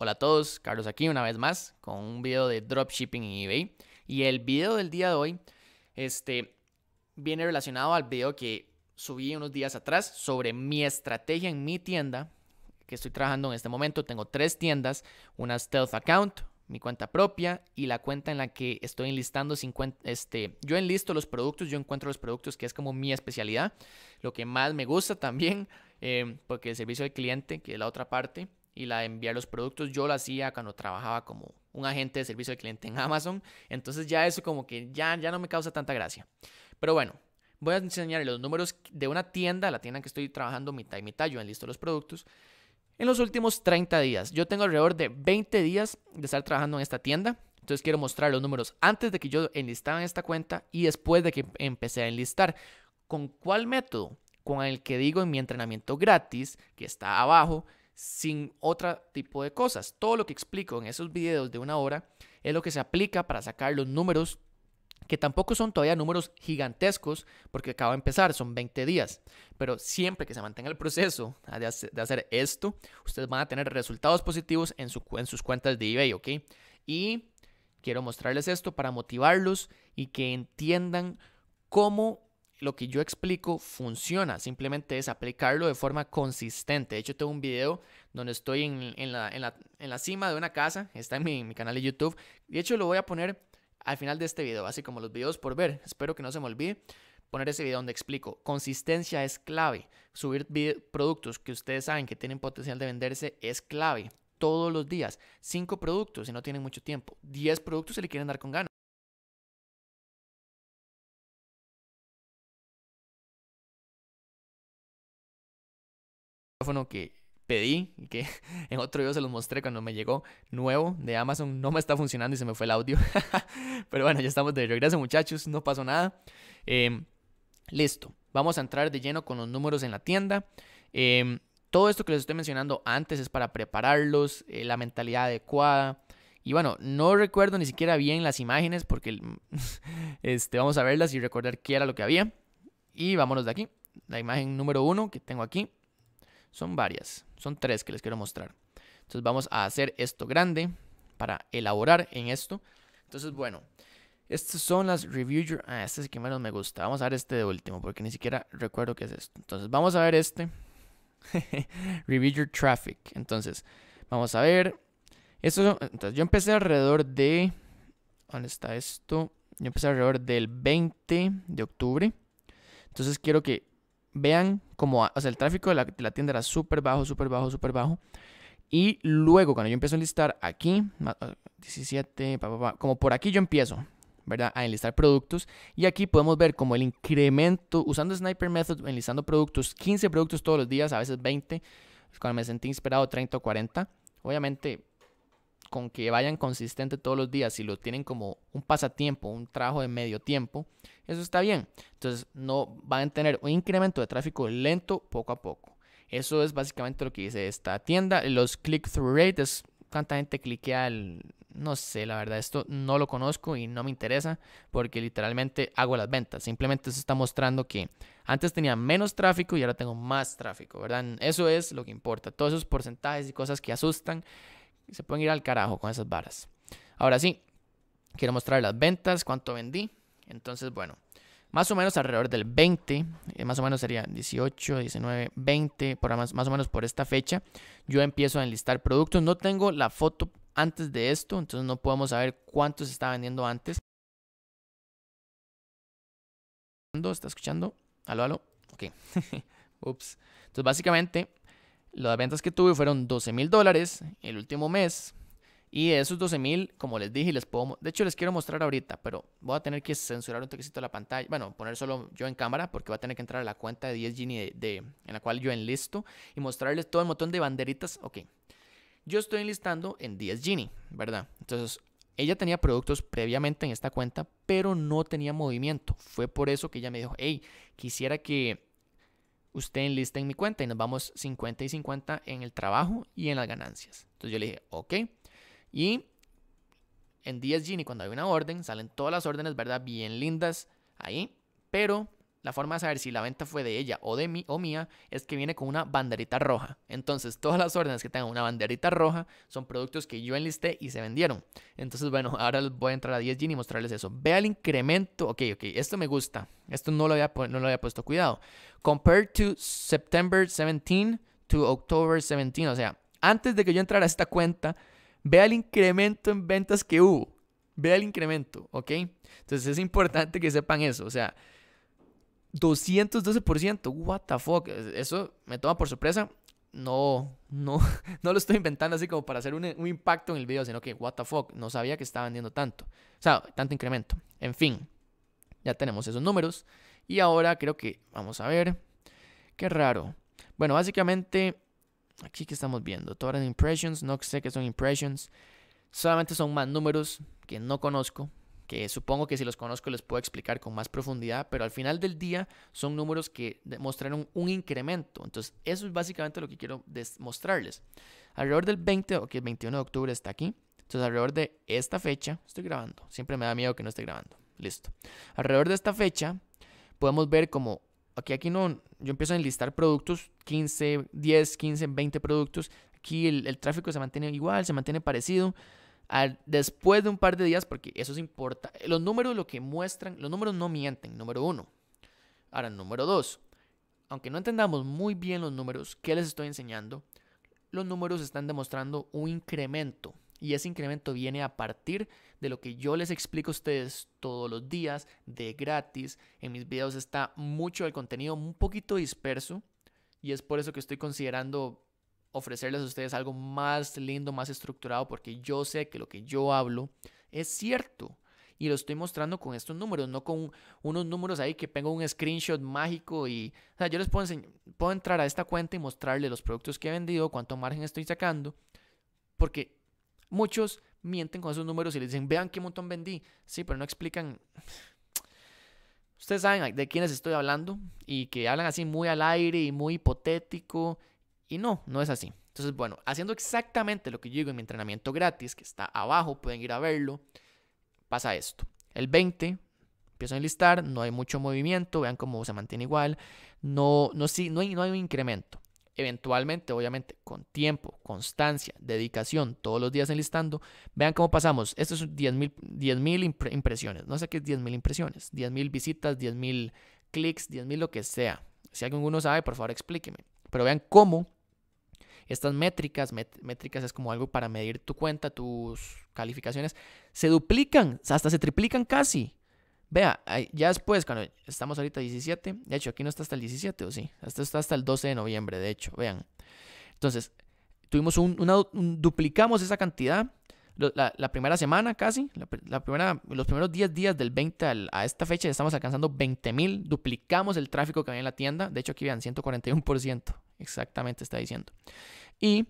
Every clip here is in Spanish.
Hola a todos, Carlos aquí una vez más con un video de dropshipping en eBay. Y el video del día de hoy este, viene relacionado al video que subí unos días atrás sobre mi estrategia en mi tienda que estoy trabajando en este momento. Tengo tres tiendas, una Stealth Account, mi cuenta propia y la cuenta en la que estoy enlistando 50, este, yo enlisto los productos, yo encuentro los productos que es como mi especialidad, lo que más me gusta también, eh, porque el servicio al cliente, que es la otra parte y la de enviar los productos, yo lo hacía cuando trabajaba como un agente de servicio al cliente en Amazon. Entonces ya eso como que ya, ya no me causa tanta gracia. Pero bueno, voy a enseñarles los números de una tienda, la tienda que estoy trabajando mitad y mitad, yo enlisto los productos. En los últimos 30 días, yo tengo alrededor de 20 días de estar trabajando en esta tienda. Entonces quiero mostrar los números antes de que yo enlistara en esta cuenta y después de que empecé a enlistar. ¿Con cuál método? Con el que digo en mi entrenamiento gratis, que está abajo, sin otro tipo de cosas. Todo lo que explico en esos videos de una hora es lo que se aplica para sacar los números que tampoco son todavía números gigantescos, porque acaba de empezar, son 20 días, pero siempre que se mantenga el proceso de hacer esto, ustedes van a tener resultados positivos en, en sus cuentas de eBay, ¿ok? Y quiero mostrarles esto para motivarlos y que entiendan cómo lo que yo explico funciona, simplemente es aplicarlo de forma consistente. De hecho, tengo un video donde estoy en, la, cima de una casa, está en mi, canal de YouTube. De hecho, lo voy a poner al final de este video, así como los videos por ver. Espero que no se me olvide poner ese video donde explico. Consistencia es clave. Subir productos que ustedes saben que tienen potencial de venderse es clave. Todos los días, cinco productos si no tienen mucho tiempo, 10 productos si le quieren dar con ganas. que pedí y que en otro video se los mostré cuando me llegó nuevo de Amazon. No me está funcionando y se me fue el audio. Pero bueno, ya estamos de regreso muchachos, no pasó nada. Em, listo, vamos a entrar de lleno con los números en la tienda. Em, todo esto que les estoy mencionando antes es para prepararlos, eh, la mentalidad adecuada. Y bueno, no recuerdo ni siquiera bien las imágenes porque este, vamos a verlas y recordar qué era lo que había. Y vámonos de aquí. La imagen número uno que tengo aquí son varias, son tres que les quiero mostrar. Entonces vamos a hacer esto grande para elaborar en esto. Entonces, bueno, estas son las review your... Ah, este es que menos me gusta. Vamos a ver este de último porque ni siquiera recuerdo qué es esto. Entonces, vamos a ver este. review your traffic. Entonces, vamos a ver. Esto Entonces, yo empecé alrededor de... ¿Dónde está esto? Yo empecé alrededor del 20 de octubre. Entonces, quiero que vean cómo, o sea, el tráfico de la, tienda era súper bajo, súper bajo, súper bajo. Y luego, cuando yo empiezo a enlistar aquí, 17, ah, como por aquí yo empiezo, ¿verdad? A enlistar productos. Y aquí podemos ver como el incremento, usando Sniper Method, enlistando productos, 15 productos todos los días, a veces 20. Cuando me sentí inspirado, 30 o 40. Obviamente, con que vayan consistente todos los días, si lo tienen como un pasatiempo, un trabajo de medio tiempo, eso está bien. Entonces, no van a tener un incremento de tráfico lento poco a poco. Eso es básicamente lo que dice esta tienda. Los click-through rates. cuánta gente cliquea No sé, la verdad, esto no lo conozco y no me interesa porque literalmente hago las ventas. Simplemente se está mostrando que antes tenía menos tráfico y ahora tengo más tráfico, ¿verdad? Eso es lo que importa. Todos esos porcentajes y cosas que asustan se pueden ir al carajo con esas barras. Ahora sí, quiero mostrar las ventas, cuánto vendí. Entonces, bueno, más o menos alrededor del 20, eh, más o menos sería 18, 19, 20, por más, más o menos por esta fecha, yo empiezo a enlistar productos. No tengo la foto antes de esto, entonces no podemos saber cuánto se está vendiendo antes. ¿Está escuchando? ¿Aló, aló? Ok. Ups. Entonces, básicamente, las ventas que tuve fueron 12 mil dólares el último mes. Y de esos 12.000, como les dije, les puedo... De hecho, les quiero mostrar ahorita, pero voy a tener que censurar un toquecito la pantalla. Bueno, poner solo yo en cámara, porque voy a tener que entrar a la cuenta de 10 Gini de, en la cual yo enlisto y mostrarles todo el montón de banderitas. Ok, yo estoy enlistando en 10 gini ¿verdad? Entonces, ella tenía productos previamente en esta cuenta, pero no tenía movimiento. Fue por eso que ella me dijo, hey, quisiera que usted enliste en mi cuenta y nos vamos 50 y 50 en el trabajo y en las ganancias. Entonces yo le dije, ok y en 10 g cuando hay una orden, salen todas las órdenes, ¿verdad? Bien lindas ahí. Pero la forma de saber si la venta fue de ella o de mí o mía es que viene con una banderita roja. Entonces, todas las órdenes que tengan una banderita roja son productos que yo enlisté y se vendieron. Entonces, bueno, ahora voy a entrar a 10 y mostrarles eso. Vea el incremento. Ok, ok, esto me gusta. Esto no lo había, no lo había puesto cuidado. Compared to September 17 to October 17. O sea, antes de que yo entrara a esta cuenta, Vea el incremento en ventas que hubo. Vea el incremento, ¿ok? Entonces es importante que sepan eso. O sea, 212%. What the fuck. Eso me toma por sorpresa. No, no, no lo estoy inventando así como para hacer un, un, impacto en el video, sino que what the fuck, no sabía que estaba vendiendo tanto. O sea, tanto incremento. En fin, ya tenemos esos números. Y ahora creo que, vamos a ver, qué raro. Bueno, básicamente Aquí que estamos viendo. todas las impressions. No sé qué son impressions. Solamente son más números que no conozco. Que supongo que si los conozco les puedo explicar con más profundidad. Pero al final del día son números que demostraron un incremento. Entonces eso es básicamente lo que quiero mostrarles. Alrededor del 20 o que el 21 de octubre está aquí. Entonces alrededor de esta fecha. Estoy grabando. Siempre me da miedo que no esté grabando. Listo. Alrededor de esta fecha podemos ver como Aquí, aquí no, yo empiezo a enlistar productos, 15, 10, 15, 20 productos. Aquí el, tráfico se mantiene igual, se mantiene parecido. después de un par de días, porque eso es importante. Los números lo que muestran, los números no mienten, número uno. Ahora, número dos. Aunque no entendamos muy bien los números, que les estoy enseñando? Los números están demostrando un incremento y ese incremento viene a partir de lo que yo les explico a ustedes todos los días, de gratis. En mis videos está mucho el contenido un poquito disperso. Y es por eso que estoy considerando ofrecerles a ustedes algo más lindo, más estructurado, porque yo sé que lo que yo hablo es cierto. Y lo estoy mostrando con estos números, no con unos números ahí que tengo un screenshot mágico y... O sea, yo les puedo, puedo entrar a esta cuenta y mostrarles los productos que he vendido, cuánto margen estoy sacando, porque Muchos mienten con esos números y les dicen, vean qué montón vendí. Sí, pero no explican. Ustedes saben de quiénes estoy hablando y que hablan así muy al aire y muy hipotético. Y no, no es así. Entonces, bueno, haciendo exactamente lo que yo digo en mi entrenamiento gratis, que está abajo, pueden ir a verlo, pasa esto. El 20, empiezo a enlistar, no hay mucho movimiento, vean cómo se mantiene igual, no, no, sí, no, no hay un incremento eventualmente, obviamente, con tiempo, constancia, dedicación, todos los días enlistando, vean cómo pasamos. esto son 10.000 10, mil impresiones. No sé qué es mil impresiones. mil visitas, mil clics, 10.000 lo que sea. Si alguno sabe, por favor, explíqueme. Pero vean cómo estas métricas, métricas es como algo para medir tu cuenta, tus calificaciones, se duplican, hasta se triplican casi Vea, ya después, cuando estamos ahorita 17, de hecho, aquí no está hasta el 17, ¿o sí? Esto está hasta el 12 de noviembre, de hecho, vean. Entonces, tuvimos un, duplicamos esa cantidad la, primera semana casi, la, primera, los primeros 10 días del 20 a esta fecha estamos alcanzando 20 mil, duplicamos el tráfico que había en la tienda, de hecho aquí vean, 141%, exactamente está diciendo. Y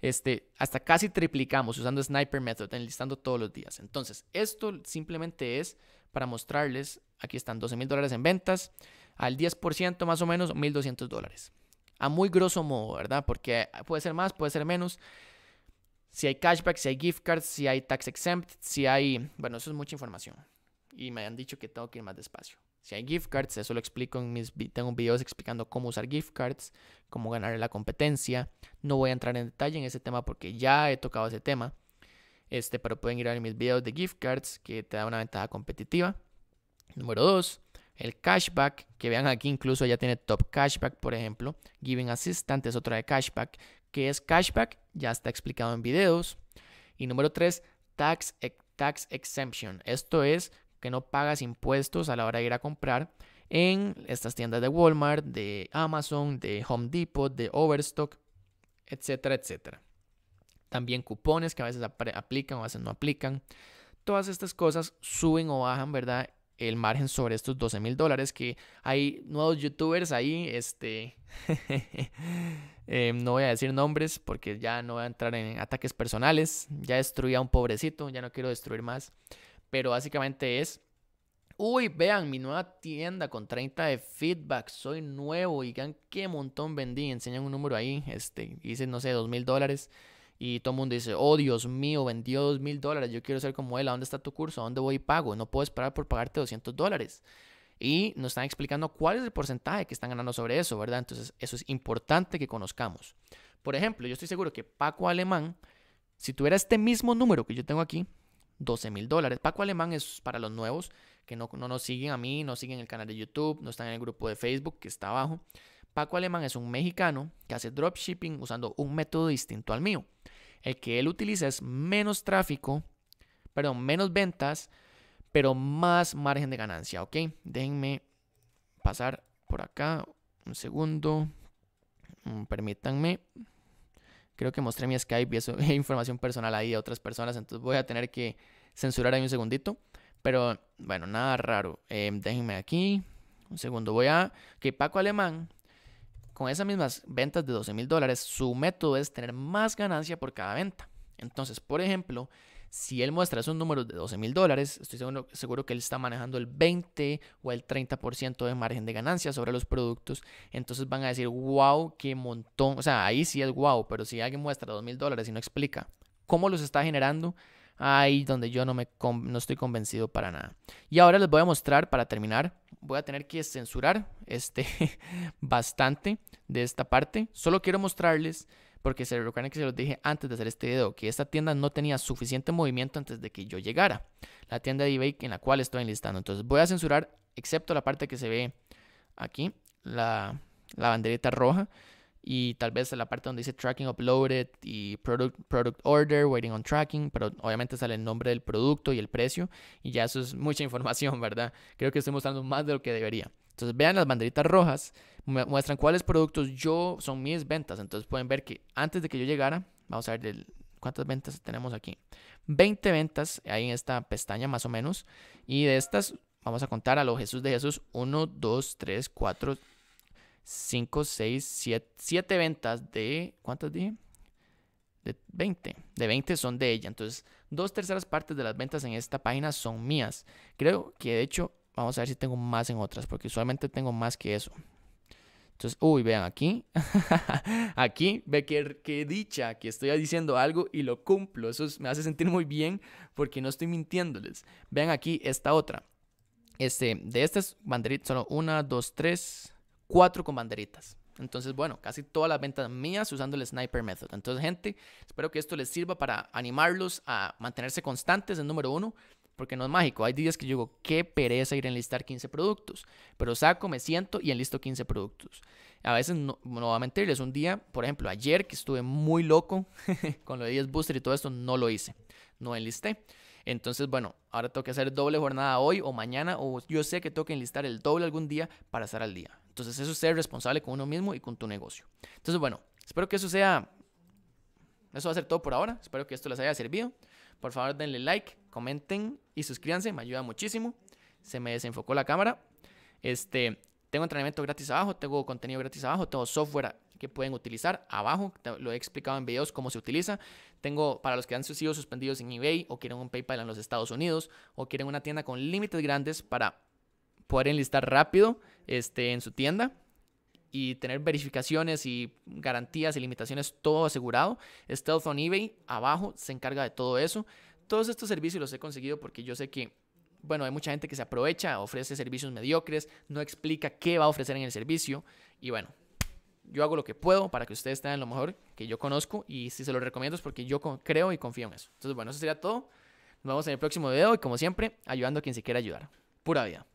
este, hasta casi triplicamos usando Sniper Method, enlistando todos los días. Entonces, esto simplemente es para mostrarles, aquí están 12 mil dólares en ventas, al 10% más o menos 1.200 dólares. A muy grosso modo, ¿verdad? Porque puede ser más, puede ser menos. Si hay cashback, si hay gift cards, si hay tax exempt, si hay... Bueno, eso es mucha información. Y me han dicho que tengo que ir más despacio. Si hay gift cards, eso lo explico en mis... Tengo videos explicando cómo usar gift cards, cómo ganar en la competencia. No voy a entrar en detalle en ese tema porque ya he tocado ese tema. Este, pero pueden ir a mis videos de gift cards que te da una ventaja competitiva. Número 2, el cashback, que vean aquí incluso ya tiene top cashback, por ejemplo. Giving Assistant es otra de cashback. ¿Qué es cashback? Ya está explicado en videos. Y número 3, tax, tax exemption. Esto es que no pagas impuestos a la hora de ir a comprar en estas tiendas de Walmart, de Amazon, de Home Depot, de Overstock, etcétera, etcétera también cupones que a veces aplican, o a veces no aplican. Todas estas cosas suben o bajan, ¿verdad? El margen sobre estos 12 mil dólares que hay nuevos youtubers ahí, este, em, no voy a decir nombres porque ya no voy a entrar en ataques personales, ya destruí a un pobrecito, ya no quiero destruir más, pero básicamente es Uy, vean mi nueva tienda con 30 de feedback. Soy nuevo y vean qué montón vendí. Enseñan un número ahí. Este, hice, no sé, 2 mil dólares. Y todo el mundo dice, oh Dios mío, vendió dos mil dólares, yo quiero ser como él, ¿a dónde está tu curso? ¿A dónde voy y pago? No puedo esperar por pagarte 200 dólares. Y nos están explicando cuál es el porcentaje que están ganando sobre eso, ¿verdad? Entonces, eso es importante que conozcamos. Por ejemplo, yo estoy seguro que Paco Alemán, si tuviera este mismo número que yo tengo aquí, 12 mil dólares. Paco Alemán es para los nuevos que no, no, nos siguen a mí, no siguen el canal de YouTube, no están en el grupo de Facebook que está abajo. Paco Alemán es un mexicano que hace dropshipping usando un método distinto al mío el que él utiliza es menos tráfico, perdón, menos ventas, pero más margen de ganancia, ¿ok? Déjenme pasar por acá un segundo. Mm, permítanme. Creo que mostré mi Skype y eso información personal ahí de otras personas, entonces voy a tener que censurar ahí un segundito. Pero bueno, nada raro. Em, déjenme aquí. Un segundo, voy a. Que Paco Alemán con esas mismas ventas de 12 mil dólares, su método es tener más ganancia por cada venta. Entonces, por ejemplo, si él muestra esos números de 12 mil dólares, estoy seguro, que él está manejando el 20 o el 30% de margen de ganancia sobre los productos. Entonces van a decir, wow, qué montón. O sea, ahí sí es wow, pero si alguien muestra 2 mil dólares y no explica cómo los está generando, ahí donde yo no, me no estoy convencido para nada. Y ahora les voy a mostrar, para terminar, voy a tener que censurar este, bastante de esta parte. Solo quiero mostrarles, porque se recuerdan que se los dije antes de hacer este video, que esta tienda no tenía suficiente movimiento antes de que yo llegara. La tienda de eBay en la cual estoy enlistando. Entonces voy a censurar, excepto la parte que se ve aquí, la, la banderita roja. Y tal vez la parte donde dice tracking uploaded y product, product order, waiting on tracking, pero obviamente sale el nombre del producto y el precio. Y ya eso es mucha información, ¿verdad? Creo que estoy mostrando más de lo que debería. Entonces vean las banderitas rojas, muestran cuáles productos yo son mis ventas. Entonces pueden ver que antes de que yo llegara, vamos a ver cuántas ventas tenemos aquí. 20 ventas ahí en esta pestaña más o menos. Y de estas vamos a contar a los Jesús de Jesús. 1, 2, 3, 4, 5, 6, 7, 7 ventas de... ¿Cuántas dije? de 20. De 20 son de ella. Entonces, dos terceras partes de las ventas en esta página son mías. Creo que de hecho Vamos a ver si tengo más en otras, porque usualmente tengo más que eso. Entonces, uy, vean aquí. aquí, ve que, que, dicha que estoy diciendo algo y lo cumplo. Eso me hace sentir muy bien porque no estoy mintiéndoles. Vean aquí esta otra. Este, de estas banderitas, solo una, dos, tres, cuatro con banderitas. Entonces, bueno, casi todas las ventas mías usando el Sniper Method. Entonces, gente, espero que esto les sirva para animarlos a mantenerse constantes, el número uno porque no es mágico. Hay días que yo digo, qué pereza ir a enlistar 15 productos, pero saco, me siento y enlisto 15 productos. A veces, no, no voy a mentirles, un día, por ejemplo, ayer que estuve muy loco con lo de 10 booster y todo esto, no lo hice, no enlisté. Entonces, bueno, ahora tengo que hacer doble jornada hoy o mañana, o yo sé que tengo que enlistar el doble algún día para estar al día. Entonces, eso es ser responsable con uno mismo y con tu negocio. Entonces, bueno, espero que eso sea eso va a ser todo por ahora. Espero que esto les haya servido. Por favor, denle like, comenten y suscríbanse. Me ayuda muchísimo. Se me desenfocó la cámara. Este, tengo entrenamiento gratis abajo, tengo contenido gratis abajo, tengo software que pueden utilizar abajo. Lo he explicado en videos cómo se utiliza. Tengo para los que han sido suspendidos en eBay o quieren un PayPal en los Estados Unidos o quieren una tienda con límites grandes para poder enlistar rápido este, en su tienda y tener verificaciones y garantías y limitaciones todo asegurado. Stealth on eBay abajo se encarga de todo eso. Todos estos servicios los he conseguido porque yo sé que bueno, hay mucha gente que se aprovecha, ofrece servicios mediocres, no explica qué va a ofrecer en el servicio. Y bueno, yo hago lo que puedo para que ustedes tengan lo mejor que yo conozco y si se lo recomiendo es porque yo creo y confío en eso. Entonces, bueno, eso sería todo. Nos vemos en el próximo video y como siempre, ayudando a quien se quiera ayudar. Pura vida.